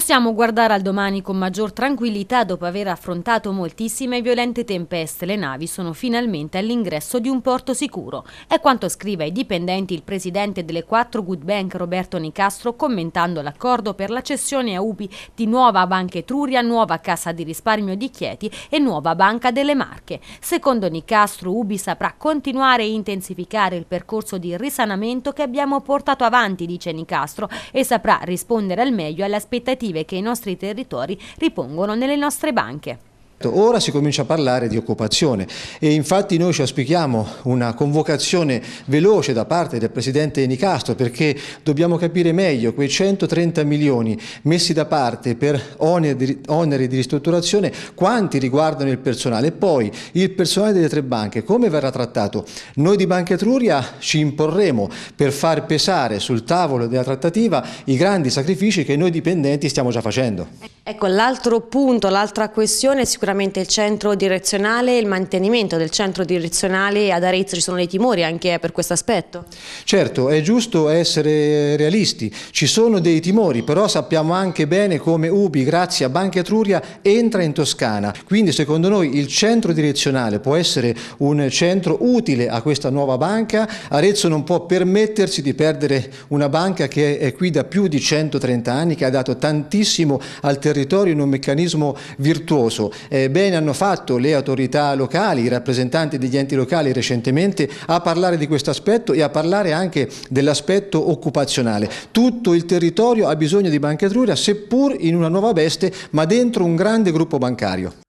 Possiamo guardare al domani con maggior tranquillità dopo aver affrontato moltissime e violente tempeste. Le navi sono finalmente all'ingresso di un porto sicuro. È quanto scrive ai dipendenti il presidente delle 4 Good Bank Roberto Nicastro commentando l'accordo per la cessione a UPI di Nuova Banca Etruria, Nuova Casa di Risparmio di Chieti e Nuova Banca delle Marche. Secondo Nicastro UBI saprà continuare e intensificare il percorso di risanamento che abbiamo portato avanti, dice Nicastro, e saprà rispondere al meglio alle aspettative positive che i nostri territori ripongono nelle nostre banche. Certo, ora si comincia a parlare di occupazione e infatti noi ci auspichiamo una convocazione veloce da parte del Presidente Nicastro perché dobbiamo capire meglio quei 130 milioni messi da parte per oneri di ristrutturazione quanti riguardano il personale e poi il personale delle tre banche come verrà trattato. Noi di Banca Etruria ci imporremo per far pesare sul tavolo della trattativa i grandi sacrifici che noi dipendenti stiamo già facendo. Ecco, l'altro punto, l'altra questione è sicuramente il centro direzionale e il mantenimento del centro direzionale ad Arezzo. Ci sono dei timori anche eh, per questo aspetto? Certo, è giusto essere realisti. Ci sono dei timori, però sappiamo anche bene come Ubi, grazie a Banca Etruria, entra in Toscana. Quindi secondo noi il centro direzionale può essere un centro utile a questa nuova banca. Arezzo non può permettersi di perdere una banca che è qui da più di 130 anni, che ha dato tantissimo al territorio territorio in un meccanismo virtuoso. Eh, bene hanno fatto le autorità locali, i rappresentanti degli enti locali recentemente a parlare di questo aspetto e a parlare anche dell'aspetto occupazionale. Tutto il territorio ha bisogno di Banca Etruria, seppur in una nuova veste, ma dentro un grande gruppo bancario.